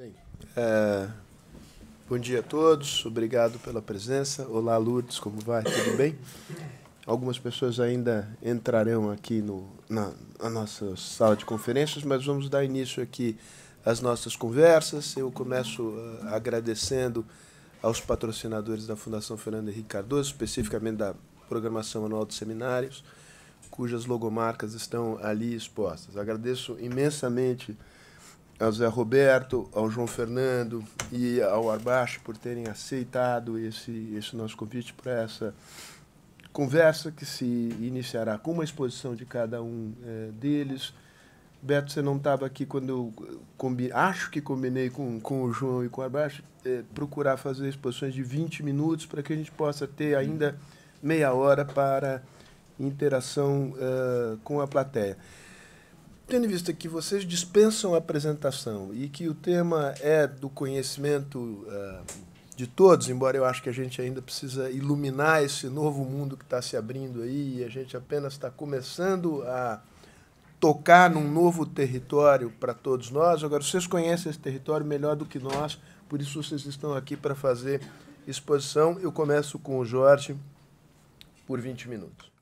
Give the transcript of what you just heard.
Bem, é, bom dia a todos, obrigado pela presença. Olá, Lourdes, como vai? Tudo bem? Algumas pessoas ainda entrarão aqui no, na, na nossa sala de conferências, mas vamos dar início aqui às nossas conversas. Eu começo uh, agradecendo aos patrocinadores da Fundação Fernando Henrique Cardoso, especificamente da Programação Anual de Seminários, cujas logomarcas estão ali expostas. Agradeço imensamente ao Zé Roberto, ao João Fernando e ao Arbache por terem aceitado esse, esse nosso convite para essa conversa que se iniciará com uma exposição de cada um é, deles. Beto, você não estava aqui quando eu combi, acho que combinei com, com o João e com o Arbache é, procurar fazer exposições de 20 minutos para que a gente possa ter ainda meia hora para interação uh, com a plateia. Tendo em vista que vocês dispensam a apresentação e que o tema é do conhecimento uh, de todos, embora eu acho que a gente ainda precisa iluminar esse novo mundo que está se abrindo aí e a gente apenas está começando a tocar num novo território para todos nós. Agora, vocês conhecem esse território melhor do que nós, por isso vocês estão aqui para fazer exposição. Eu começo com o Jorge por 20 minutos.